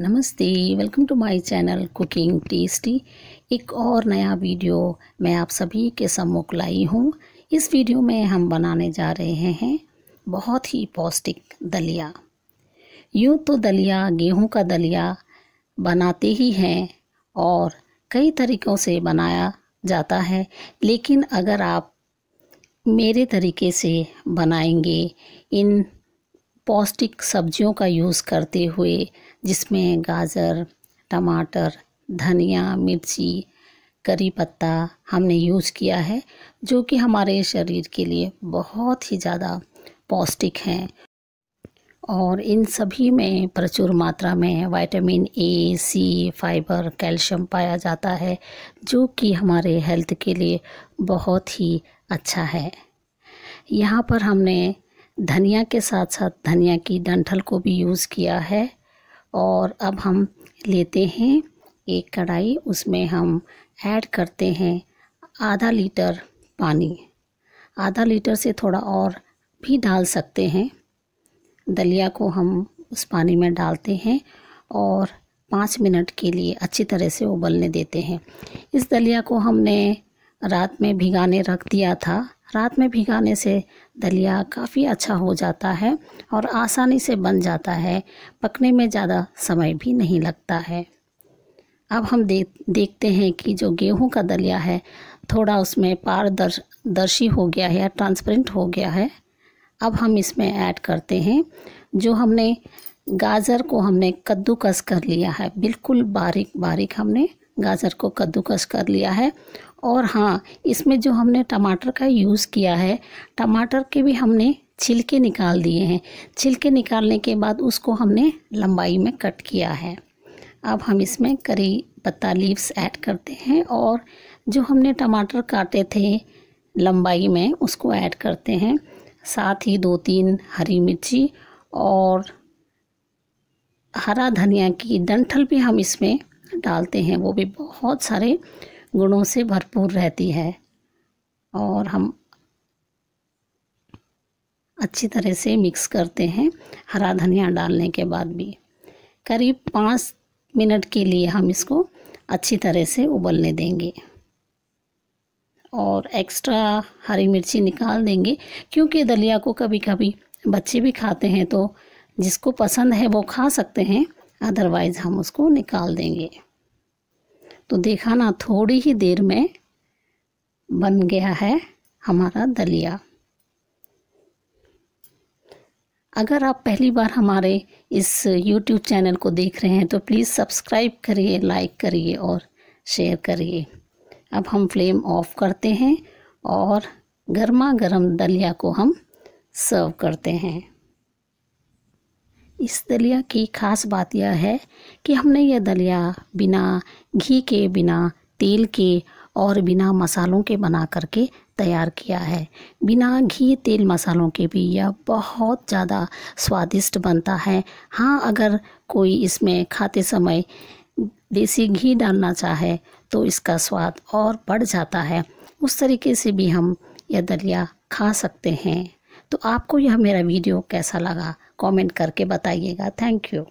नमस्ते welcome to my channel cooking tasty एक और नया वीडियो मैं आप सभी के सम्मुख लाई हूँ इस वीडियो में हम बनाने जा रहे हैं बहुत ही पौष्टिक दलिया यूँ तो दलिया गेहूं का दलिया बनाते ही हैं और कई तरीक़ों से बनाया जाता है लेकिन अगर आप मेरे तरीके से बनाएंगे इन पौष्टिक सब्जियों का यूज़ करते हुए जिसमें गाजर टमाटर धनिया मिर्ची करी पत्ता हमने यूज़ किया है जो कि हमारे शरीर के लिए बहुत ही ज़्यादा पौष्टिक हैं और इन सभी में प्रचुर मात्रा में vitamin A C fibre calcium पाया जाता है जो कि हमारे हेल्थ के लिए बहुत ही अच्छा है यहाँ पर हमने धनिया के साथ साथ धनिया की डंठल को भी यूज़ किया है और अब हम लेते हैं एक कढ़ाई उसमें हम ऐड करते हैं आधा लीटर पानी आधा लीटर से थोड़ा और भी डाल सकते हैं दलिया को हम उस पानी में डालते हैं और पाँच मिनट के लिए अच्छी तरह से उबलने देते हैं इस दलिया को हमने रात में भिगाने रख दिया था रात में भिगाने से दलिया काफ़ी अच्छा हो जाता है और आसानी से बन जाता है पकने में ज़्यादा समय भी नहीं लगता है अब हम दे, देखते हैं कि जो गेहूं का दलिया है थोड़ा उसमें पारदर्शी हो गया है या ट्रांसपेरेंट हो गया है अब हम इसमें ऐड करते हैं जो हमने गाजर को हमने कद्दूकस कर लिया है बिल्कुल बारीक बारीक हमने गाजर को कद्दूकस कर लिया है और हाँ इसमें जो हमने टमाटर का यूज़ किया है टमाटर के भी हमने छिलके निकाल दिए हैं छिलके निकालने के बाद उसको हमने लंबाई में कट किया है अब हम इसमें करी पत्ता लीव्स ऐड करते हैं और जो हमने टमाटर काटे थे लंबाई में उसको ऐड करते हैं साथ ही दो तीन हरी मिर्ची और हरा धनिया की डंठल भी हम इसमें डालते हैं वो भी बहुत सारे गुणों से भरपूर रहती है और हम अच्छी तरह से मिक्स करते हैं हरा धनिया डालने के बाद भी करीब पाँच मिनट के लिए हम इसको अच्छी तरह से उबलने देंगे और एक्स्ट्रा हरी मिर्ची निकाल देंगे क्योंकि दलिया को कभी कभी बच्चे भी खाते हैं तो जिसको पसंद है वो खा सकते हैं अदरवाइज़ हम उसको निकाल देंगे तो देखा ना थोड़ी ही देर में बन गया है हमारा दलिया अगर आप पहली बार हमारे इस YouTube चैनल को देख रहे हैं तो प्लीज़ सब्सक्राइब करिए लाइक करिए और शेयर करिए अब हम फ्लेम ऑफ करते हैं और गर्मा गर्म दलिया को हम सर्व करते हैं इस दलिया की खास बात यह है कि हमने यह दलिया बिना घी के बिना तेल के और बिना मसालों के बना करके तैयार किया है बिना घी तेल मसालों के भी यह बहुत ज़्यादा स्वादिष्ट बनता है हाँ अगर कोई इसमें खाते समय देसी घी डालना चाहे तो इसका स्वाद और बढ़ जाता है उस तरीके से भी हम यह दलिया खा सकते हैं तो आपको यह मेरा वीडियो कैसा लगा कमेंट करके बताइएगा थैंक यू